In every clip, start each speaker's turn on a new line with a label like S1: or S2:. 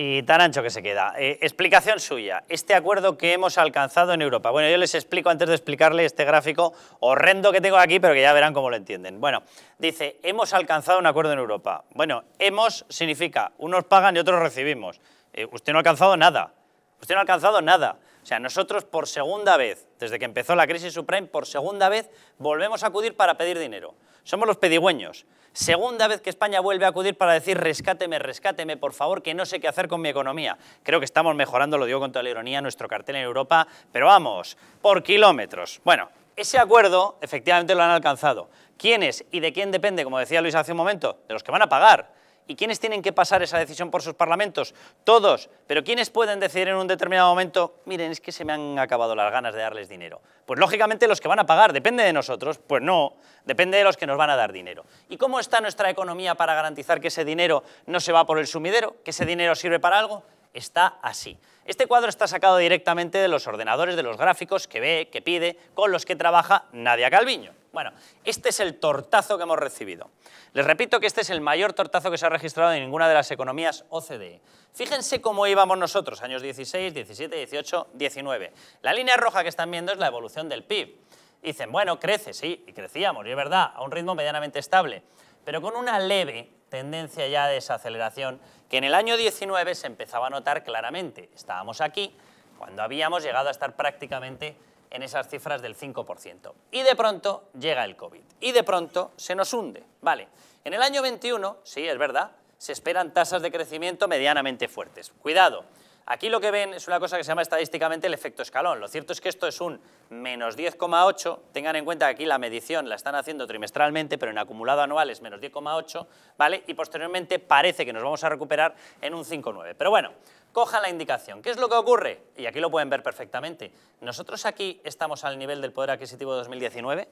S1: Y tan ancho que se queda. Eh, explicación suya, este acuerdo que hemos alcanzado en Europa. Bueno, yo les explico antes de explicarle este gráfico horrendo que tengo aquí, pero que ya verán cómo lo entienden. Bueno, dice, hemos alcanzado un acuerdo en Europa. Bueno, hemos significa, unos pagan y otros recibimos. Eh, usted no ha alcanzado nada, usted no ha alcanzado nada sea, nosotros por segunda vez, desde que empezó la crisis subprime, por segunda vez volvemos a acudir para pedir dinero. Somos los pedigüeños. Segunda vez que España vuelve a acudir para decir rescáteme, rescáteme, por favor, que no sé qué hacer con mi economía. Creo que estamos mejorando, lo digo con toda la ironía, nuestro cartel en Europa, pero vamos, por kilómetros. Bueno, ese acuerdo efectivamente lo han alcanzado. ¿Quiénes y de quién depende? Como decía Luis hace un momento, de los que van a pagar. ¿Y quiénes tienen que pasar esa decisión por sus parlamentos? Todos. Pero ¿quiénes pueden decidir en un determinado momento, miren, es que se me han acabado las ganas de darles dinero? Pues lógicamente los que van a pagar, ¿depende de nosotros? Pues no, depende de los que nos van a dar dinero. ¿Y cómo está nuestra economía para garantizar que ese dinero no se va por el sumidero? ¿Que ese dinero sirve para algo? Está así. Este cuadro está sacado directamente de los ordenadores, de los gráficos que ve, que pide, con los que trabaja Nadia Calviño. Bueno, este es el tortazo que hemos recibido. Les repito que este es el mayor tortazo que se ha registrado en ninguna de las economías OCDE. Fíjense cómo íbamos nosotros, años 16, 17, 18, 19. La línea roja que están viendo es la evolución del PIB. Dicen, bueno, crece, sí, y crecíamos, y es verdad, a un ritmo medianamente estable, pero con una leve tendencia ya de desaceleración que en el año 19 se empezaba a notar claramente. Estábamos aquí cuando habíamos llegado a estar prácticamente en esas cifras del 5%. Y de pronto llega el COVID. Y de pronto se nos hunde. Vale, en el año 21, sí, es verdad, se esperan tasas de crecimiento medianamente fuertes. Cuidado, aquí lo que ven es una cosa que se llama estadísticamente el efecto escalón. Lo cierto es que esto es un menos 10,8. Tengan en cuenta que aquí la medición la están haciendo trimestralmente, pero en acumulado anual es menos 10,8, ¿vale? Y posteriormente parece que nos vamos a recuperar en un 5,9. Pero bueno... Coja la indicación. ¿Qué es lo que ocurre? Y aquí lo pueden ver perfectamente. ¿Nosotros aquí estamos al nivel del poder adquisitivo 2019?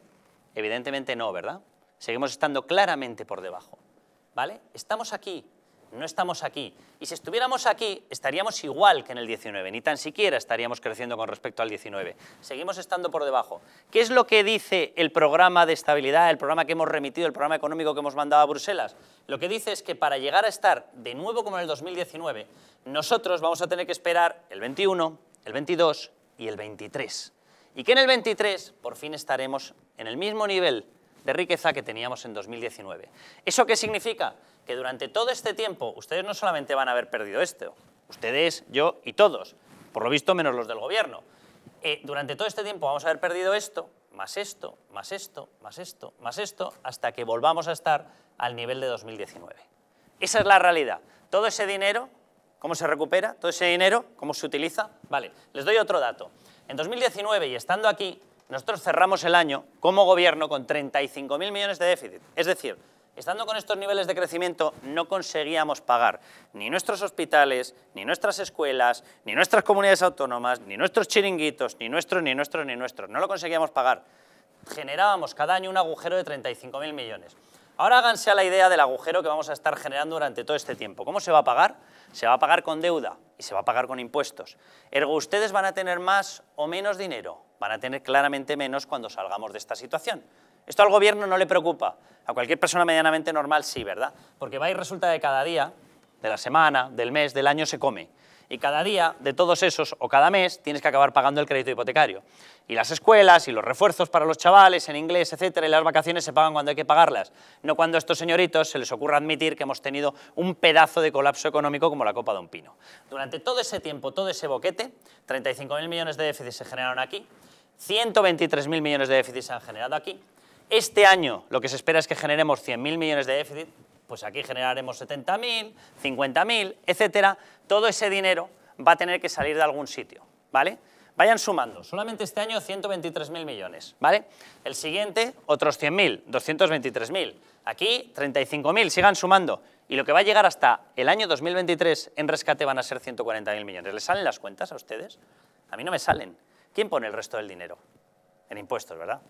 S1: Evidentemente no, ¿verdad? Seguimos estando claramente por debajo. ¿Vale? Estamos aquí no estamos aquí. Y si estuviéramos aquí, estaríamos igual que en el 19, ni tan siquiera estaríamos creciendo con respecto al 19. Seguimos estando por debajo. ¿Qué es lo que dice el programa de estabilidad, el programa que hemos remitido, el programa económico que hemos mandado a Bruselas? Lo que dice es que para llegar a estar de nuevo como en el 2019, nosotros vamos a tener que esperar el 21, el 22 y el 23. Y que en el 23 por fin estaremos en el mismo nivel de riqueza que teníamos en 2019. ¿Eso qué significa? Que durante todo este tiempo ustedes no solamente van a haber perdido esto, ustedes, yo y todos, por lo visto menos los del gobierno. Eh, durante todo este tiempo vamos a haber perdido esto, más esto, más esto, más esto, más esto, hasta que volvamos a estar al nivel de 2019. Esa es la realidad. Todo ese dinero, ¿cómo se recupera? Todo ese dinero, ¿cómo se utiliza? Vale, les doy otro dato. En 2019 y estando aquí, nosotros cerramos el año como gobierno con 35.000 millones de déficit. Es decir, Estando con estos niveles de crecimiento, no conseguíamos pagar ni nuestros hospitales, ni nuestras escuelas, ni nuestras comunidades autónomas, ni nuestros chiringuitos, ni nuestros, ni nuestros, ni nuestros. No lo conseguíamos pagar. Generábamos cada año un agujero de 35.000 millones. Ahora háganse a la idea del agujero que vamos a estar generando durante todo este tiempo. ¿Cómo se va a pagar? Se va a pagar con deuda y se va a pagar con impuestos. Ergo, ustedes van a tener más o menos dinero. Van a tener claramente menos cuando salgamos de esta situación. Esto al gobierno no le preocupa. A cualquier persona medianamente normal sí, ¿verdad? Porque va y resulta de cada día, de la semana, del mes, del año se come y cada día de todos esos o cada mes tienes que acabar pagando el crédito hipotecario. Y las escuelas y los refuerzos para los chavales en inglés, etcétera, y las vacaciones se pagan cuando hay que pagarlas, no cuando a estos señoritos se les ocurra admitir que hemos tenido un pedazo de colapso económico como la copa de un pino. Durante todo ese tiempo, todo ese boquete, 35.000 millones de déficits se generaron aquí, 123.000 millones de déficit se han generado aquí, este año lo que se espera es que generemos 100.000 millones de déficit, pues aquí generaremos 70.000, 50.000, etcétera. Todo ese dinero va a tener que salir de algún sitio, ¿vale? Vayan sumando, solamente este año 123.000 millones, ¿vale? El siguiente, otros 100.000, 223.000, aquí 35.000, sigan sumando. Y lo que va a llegar hasta el año 2023 en rescate van a ser 140.000 millones. ¿Les salen las cuentas a ustedes? A mí no me salen. ¿Quién pone el resto del dinero? En impuestos, ¿verdad?